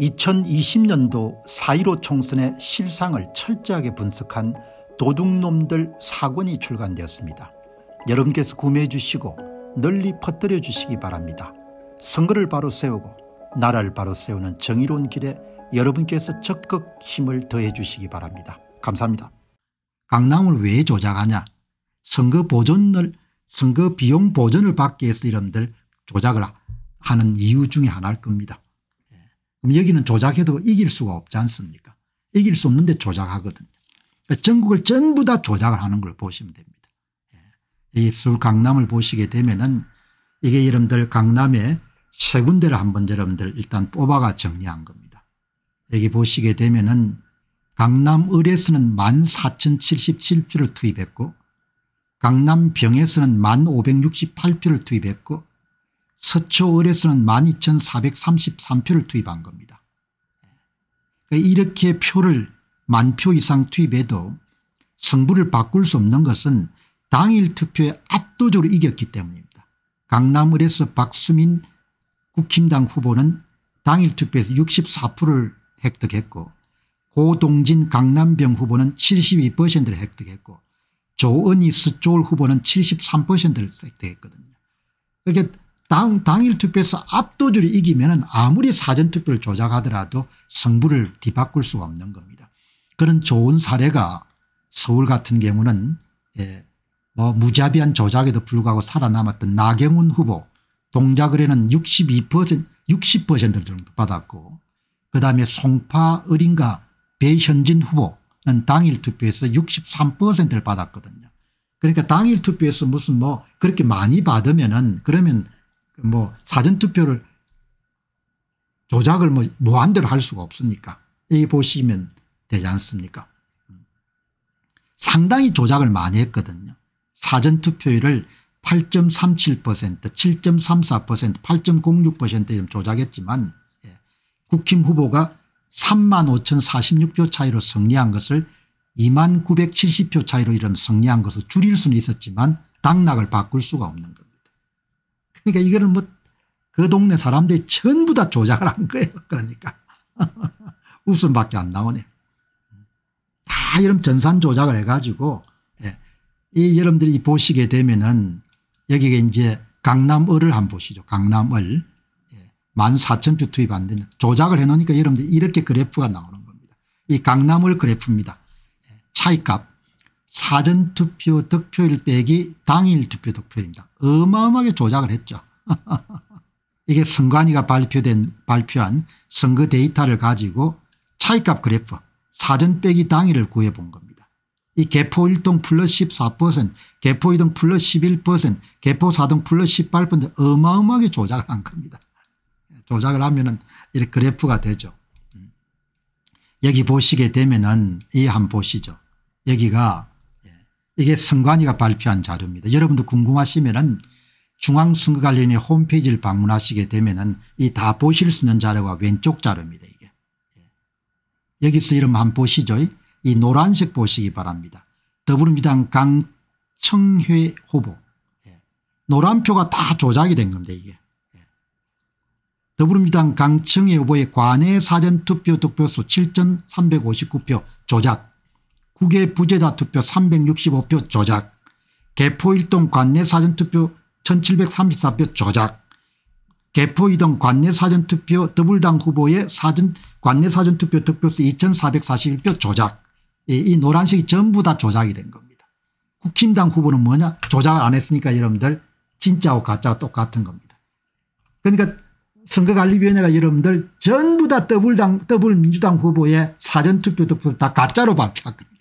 2020년도 4.15 총선의 실상을 철저하게 분석한 도둑놈들 사권이 출간되었습니다. 여러분께서 구매해 주시고 널리 퍼뜨려 주시기 바랍니다. 선거를 바로 세우고 나라를 바로 세우는 정의로운 길에 여러분께서 적극 힘을 더해 주시기 바랍니다. 감사합니다. 강남을 왜 조작하냐 선거 보존을 선거 비용 보전을 받기 위해서 이런들 조작을 하는 이유 중에 하나일 겁니다. 그럼 여기는 조작해도 이길 수가 없지 않습니까 이길 수 없는데 조작하거든요. 그러니까 전국을 전부 다 조작을 하는 걸 보시면 됩니다. 예. 이서 강남을 보시게 되면은 이게 여러분들 강남에 세 군데를 한번 여러분들 일단 뽑아가 정리한 겁니다. 여기 보시게 되면은 강남 을에서는 14,077표를 투입했고 강남 병에서는 1,568표를 투입했고 서초 의뢰수는 12,433표를 투입한 겁니다. 그러니까 이렇게 표를 만 표 이상 투입해도 승부를 바꿀 수 없는 것은 당일 투표에 압도적으로 이겼기 때문입니다. 강남 을에서 박수민 국힘당 후보는 당일 투표에서 64%를 획득했고 고동진 강남병 후보는 72%를 획득했고 조은희 스조울 후보는 73%를 획득했거든요. 그러니까 당, 당일 투표에서 압도적으로 이기면 아무리 사전투표를 조작하더라도 성부를 뒤바꿀 수가 없는 겁니다. 그런 좋은 사례가 서울 같은 경우는 예, 뭐 무자비한 조작에도 불구하고 살아남았던 나경훈 후보 동작을에는 62% 60%를 정도 받았고 그다음에 송파 을인가 배현진 후보는 당일 투표에서 63%를 받았거든요. 그러니까 당일 투표에서 무슨 뭐 그렇게 많이 받으면은 그러면 그 뭐 사전투표를 조작을 뭐 무한대로 할 수가 없으니까 여기 보시면 되지 않습니까 음. 상당히 조작을 많이 했거든요. 사전투표율을 8.37% 7.34% 8.06% 이런 조작했지만 예, 국힘 후보가 3만 5,046표 차이로 승리한 것을 2만 970표 차이로 이런 승리한 것을 줄일 수는 있었지만 당락을 바꿀 수가 없는 겁니다. 그러니까 이거는 뭐그 동네 사람들이 전부 다 조작을 한 거예요. 그러니까 웃음밖에 안 나오네. 다여러 전산 조작을 해가지고 예. 이 여러분들이 보시게 되면은 여기가 이제 강남을을 한 번 보시죠. 강남을 예. 14,000뷰 투입 안되 조작을 해놓으니까 여러분들 이렇게 그래프가 나오는 겁니다. 이 강남을 그래프입니다. 예. 차이값 사전투표 득표율 빼기 당일 투표 득표율입니다. 어마어마하게 조작을 했죠. 이게 선관위가 발표된 발표한 선거 데이터를 가지고 차이값 그래프 사전 빼기 당일을 구해본 겁니다. 이 개포 1동 플러스 14% 개포 2동 플러스 11% 개포 4동 플러스 18% 어마어마하게 조작을 한 겁니다. 조작을 하면 은 이렇게 그래프가 되죠. 음. 여기 보시게 되면 은이 한 보시죠. 여기가 이게 선관위가 발표한 자료입니다. 여러분도 궁금하시면은 중앙선거관리위원회 홈페이지를 방문하시게 되면은 이 다 보실 수 있는 자료가 왼쪽 자료입니다. 이게 예. 여기서 이름 한번 보시죠. 이 노란색 보시기 바랍니다. 더불어민주당 강청회 후보 예. 노란 표가 다 조작이 된 겁니다. 이게 예. 더불어민주당 강청회 후보의 관외 사전투표 득표수 7,359표 조작 국외 부재자 투표 365표 조작 개포 1동 관내 사전투표 1734표 조작 개포 2동 관내 사전투표 더블당 후보의 사전 관내 사전투표 득표수 2441표 조작 예, 이, 이 노란색이 전부 다 조작이 된 겁니다. 국힘당 후보는 뭐냐 조작 안 했으니까 여러분들 진짜와 가짜와 똑같은 겁니다. 그러니까 선거관리위원회가 여러분들 전부 다 더블당, 더블민주당 후보의 사전투표 득표를 다 가짜로 발표한 겁니다.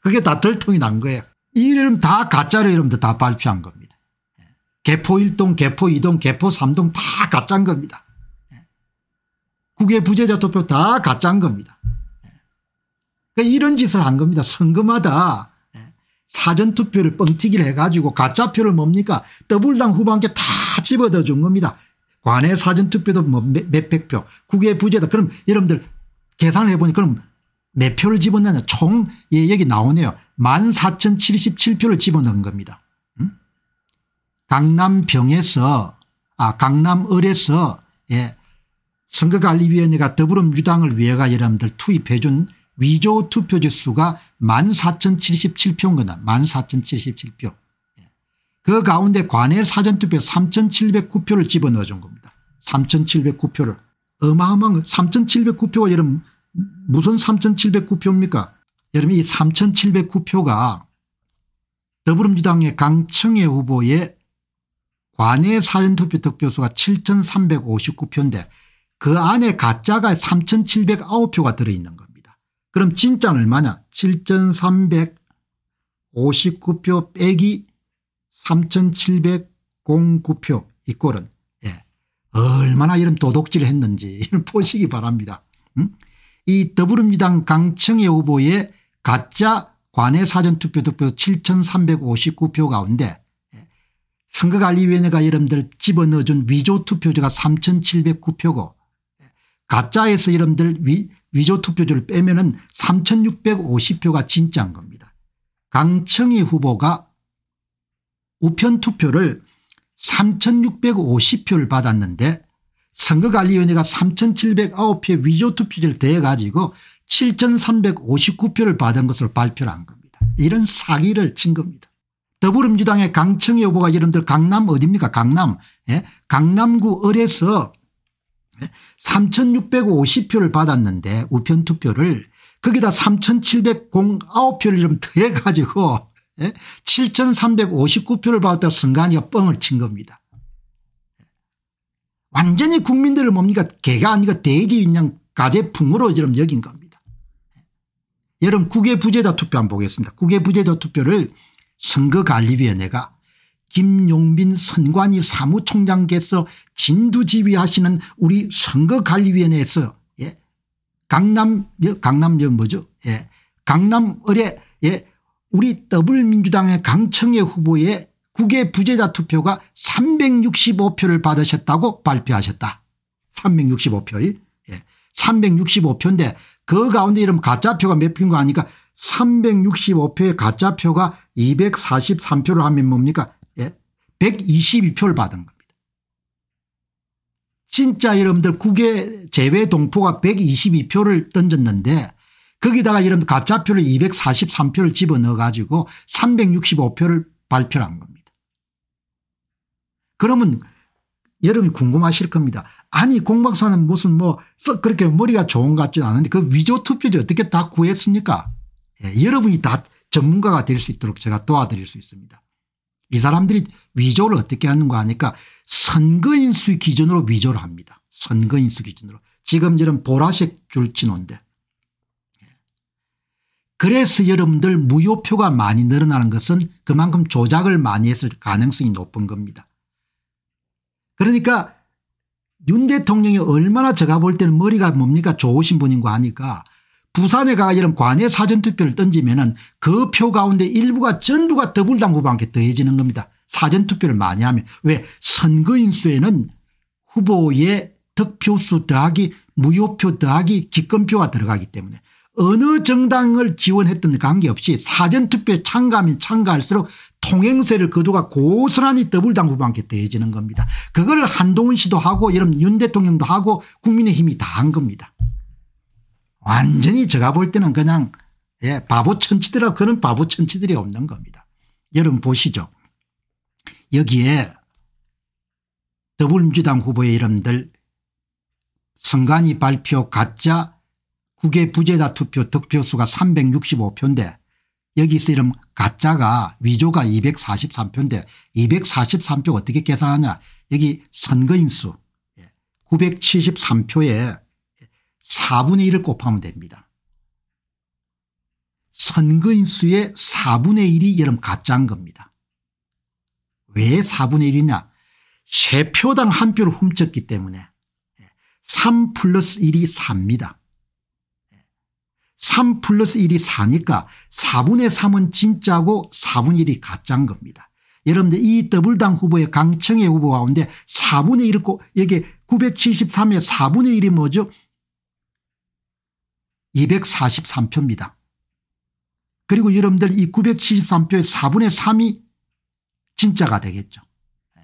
그게 다 들통이 난 거예요. 이 이름 다 가짜로 이름도 다 발표한 겁니다. 개포 1동 개포 2동 개포 3동 다 가짜인 겁니다. 국외 부재자 투표 다 가짜인 겁니다. 그러니까 이런 짓을 한 겁니다. 선거마다 사전투표를 뻥튀기를 해가지고 가짜표를 뭡니까 더블당 후반께 다 집어다 준 겁니다. 관외 사전투표도 뭐 몇백 표 국외 부재다 그럼 여러분들 계산을 해보니 그럼 몇 표를 집어넣냐 총 예, 여기 나오네요. 14,077표를 집어넣은 겁니다. 음? 강남병에서 아 강남을에서 예, 선거관리위원회가 더불어민주당을 위해가 여러분들 투입해 준 위조 투표지수가 14,077표인 거다. 14,077표. 예. 그 가운데 관할 사전투표 3,709표를 집어넣어 준 겁니다. 3,709표를. 어마어마한 3,709표가 여러분 무슨 3709표입니까 여러분 이 3709표가 더불어민주당의 강청애 후보의 관외 사전투표 득표수가 7359표인데 그 안에 가짜가 3709표가 들어있는 겁니다. 그럼 진짜는 얼마냐 7359표 빼기 3709표 이 꼴은 예. 얼마나 이런 도둑질 했는지 보시기 바랍니다. 음? 이 더불어민주당 강청의 후보의 가짜 관외 사전투표 득표 7359표 가운데 선거관리위원회가 여러분들 집어넣어준 위조투표자가 3709표고 가짜에서 여러분들 위, 위조투표자를 빼면 은 3650표가 진짜인 겁니다. 강청희 후보가 우편투표를 3650표를 받았는데 선거관리위원회가 3709표 의 위조투표를 대해 가지고 7359표를 받은 것을 발표를 한 겁니다. 이런 사기를 친 겁니다. 더불어민주당의 강청희 후보가 여러분들 강남 어딥니까 강남 예? 강남구 을에서 3650표를 받았는데 우편투표를 거기다 3709표를 좀 더해 가지고 예? 7359표를 받았다 선관위가 뻥을 친 겁니다. 완전히 국민들을 뭡니까 개가 아니고 돼지 인형 가재풍으로 지금 여긴 겁니다. 여러분 국외부재자 투표 한번 보겠습니다. 국외부재자 투표를 선거관리위원회가 김용빈 선관위 사무총장께서 진두지휘하시는 우리 선거관리위원회에서 예. 강남 강남 뭐죠? 예. 강남 을에 예. 우리 더불민주당의 강청의 후보의 국외 부재자 투표가 365표를 받으셨다고 발표하셨다. 3 6 5표 예. 365표인데 그 가운데 이름 가짜표가 몇 표인 거 아니까 365표의 가짜표가 243표를 하면 뭡니까 예. 122표를 받은 겁니다. 진짜 여러분들 국외 제외 동포가 122표를 던졌는데 거기다가 이런 가짜표를 243표를 집어넣어 가지고 365표를 발표한 겁니다. 그러면 여러분이 궁금하실 겁니다. 아니 공박사는 무슨 뭐 그렇게 머리가 좋은 것 같지는 않은데 그 위조 투표지 어떻게 다 구했습니까 예, 여러분이 다 전문가가 될 수 있도록 제가 도와드릴 수 있습니다. 이 사람들이 위조를 어떻게 하는가 하니까 선거인수 기준으로 위조를 합니다. 선거인수 기준으로. 지금 저런 보라색 줄치노인데 예. 그래서 여러분들 무효표가 많이 늘어나는 것은 그만큼 조작을 많이 했을 가능성이 높은 겁니다. 그러니까 윤 대통령이 얼마나 제가 볼 때는 머리가 뭡니까 좋으신 분인 거 아니까 부산에 가가 이런 관외 사전투표를 던지면은 그 표 가운데 일부가 전부가 더불당 후보한테 더해지는 겁니다. 사전투표를 많이 하면. 왜? 선거인수에는 후보의 득표수 더하기 무효표 더하기 기권표가 들어가기 때문에 어느 정당을 지원했던 관계없이 사전투표에 참가하면 참가할수록 통행세를 거두가 고스란히 더블당 후보한테 대해지는 겁니다. 그걸 한동훈 씨도 하고 여러분 윤 대통령도 하고 국민의힘이 다 한 겁니다. 완전히 제가 볼 때는 그냥 예, 바보 천치들하고 그런 바보 천치들이 없는 겁니다. 여러분 보시죠. 여기에 더불어민주당 후보의 이름들 선관위 발표 가짜 국외 부재자 투표 득표수가 365표인데 여기서 이름 가짜가 위조가 243표인데 243표 어떻게 계산하냐 여기 선거인수 973표에 예, 4분의 1을 곱하면 됩니다. 선거인수의 4분의 1이 여름 가짜인 겁니다. 왜 4분의 1이냐 3표당 한 표를 훔쳤기 때문에 3 예, 플러스 1이 4입니다. 3 플러스 1이 4니까 4분의 3은 진짜고 4분의 1이 가짜인 겁니다. 여러분들 이 더블당 후보의 강청의 후보 가운데 4분의 1을 꼭 여기 973의 4분의 1이 뭐죠? 243표입니다. 그리고 여러분들 이 973표의 4분의 3이 진짜가 되겠죠. 예.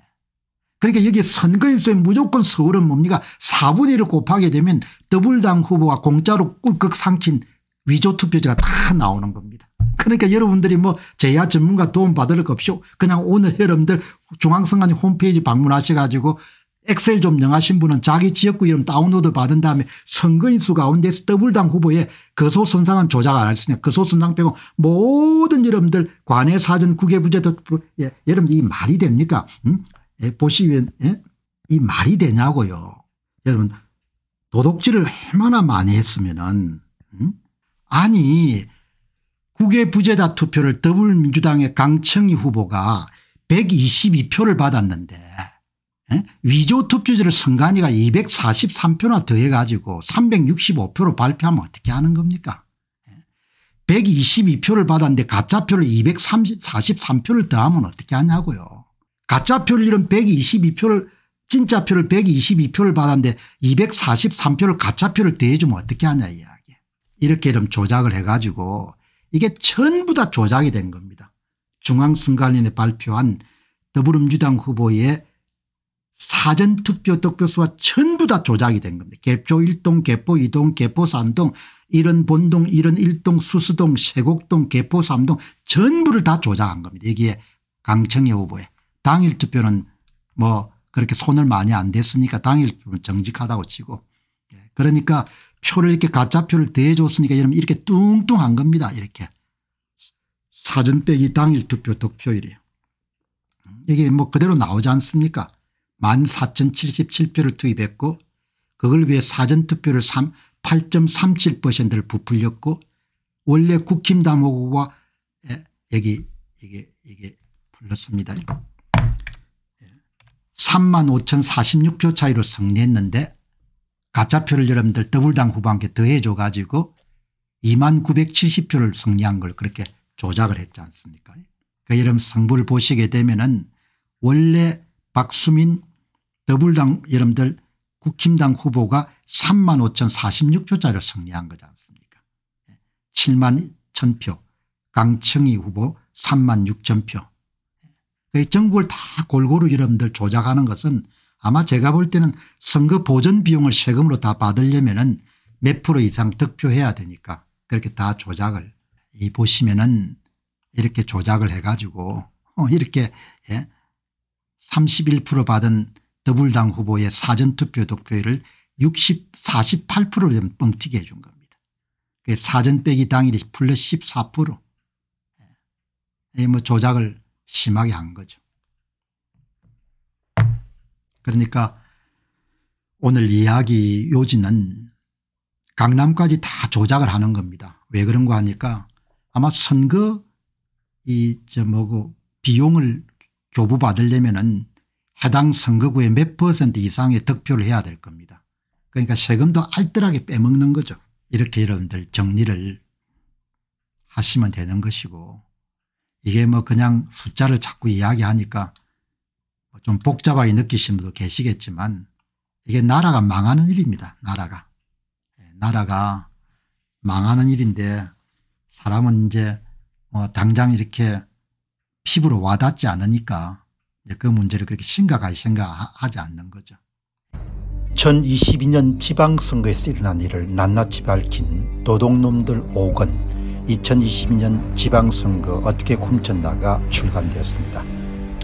그러니까 여기 선거일수에 무조건 서울은 뭡니까 4분의 1을 곱하게 되면 더블당 후보가 공짜로 꿀꺽 삼킨 위조 투표지가 다 나오는 겁니다. 그러니까 여러분들이 뭐 제야 전문가 도움 받을 것 없이 그냥 오늘 여러분들 중앙선관위 홈페이지 방문하셔 가지고 엑셀 좀 영하신 분은 자기 지역구 이름 다운로드 받은 다음에 선거인수 가운데서 더블당 후보에 거소선상은 조작 안 할수 있냐. 거소선상 빼고 모든 여러분들 관외 사전 국외부재 예, 여러분이 말이 됩니까? 음? 예, 보시면 예? 이 말이 되냐고요. 여러분 도덕질을 얼마나 많이 했으면은 아니 국외 부재자 투표를 더불민주당의 강청희 후보가 122표를 받았는데 예? 위조 투표지를 선관위가 243표나 더해 가지고 365표로 발표하면 어떻게 하는 겁니까 122표를 예? 받았는데 가짜표를 243표를 더하면 어떻게 하냐고요. 가짜표를 잃은 122표를 진짜표를 122표를 받았는데 243표를 가짜표를 더해주면 어떻게 하냐 이야. 이렇게 좀 조작을 해가지고 이게 전부 다 조작이 된 겁니다. 중앙선관위에 발표한 더불어민주당 후보의 사전투표 득표수가 전부 다 조작이 된 겁니다. 개표 1동 개포 2동 개포 3동 이런 본동 이런 1동 수수동 세곡동 개포 3동 전부를 다 조작한 겁니다. 여기에 강청희 후보에 당일 투표는 뭐 그렇게 손을 많이 안 댔으니까 당일 투표는 정직하다고 치고 예, 그러니까 표를 이렇게 가짜표를 대줬으니까 여러분 이렇게 뚱뚱한 겁니다. 이렇게. 사전 빼기 당일 투표 득표율이에요. 이게 뭐 그대로 나오지 않습니까 14,077표를 투입했고 그걸 위해 사전투표를 8.37%를 부풀렸고 원래 국힘당 후보가 예, 여기 이게 이게 불렀습니다. 35,046표 차이로 승리했는데 가짜표를 여러분들 더블당 후보한테 더해줘 가지고 2만 970표를 승리한 걸 그렇게 조작을 했지 않습니까 그 여러분 성부를 보시게 되면은 원래 박수민 더블당 여러분들 국힘당 후보가 3만 5,046표짜리 승리한 거지 않습니까 7만 1,000표 강청희 후보 3만 6,000표 그 정부를 다 골고루 여러분들 조작하는 것은 아마 제가 볼 때는 선거 보전 비용을 세금으로 다 받으려면 은몇 프로 이상 득표해야 되니까 그렇게 다 조작을 이 보시면은 이렇게 조작을 해가지고 어 이렇게 예31% 받은 더불당 후보의 사전투표 득표율을 60 48%로 뻥튀기 해준 겁니다. 그 사전 빼기 당일이 플러스 14%. 예, 뭐 조작을 심하게 한 거죠. 그러니까 오늘 이야기 요지는 강남까지 다 조작을 하는 겁니다. 왜 그런가 하니까 아마 선거 이저 뭐고 비용을 교부받으려면은 해당 선거구에 몇 퍼센트 이상의 득표를 해야 될 겁니다. 그러니까 세금도 알뜰하게 빼먹는 거죠. 이렇게 여러분들 정리를 하시면 되는 것이고 이게 뭐 그냥 숫자를 자꾸 이야기하니까 좀 복잡하게 느끼시는 분도 계시겠지만 이게 나라가 망하는 일입니다. 나라가. 예, 나라가 망하는 일인데 사람은 이제 뭐 당장 이렇게 피부로 와닿지 않으니까 그 문제를 그렇게 심각하게 생각하지 않는 거죠. 2022년 지방선거에서 일어난 일을 낱낱이 밝힌 도둑놈들 5권 2022년 지방선거 어떻게 훔쳤나가 출간되었습니다.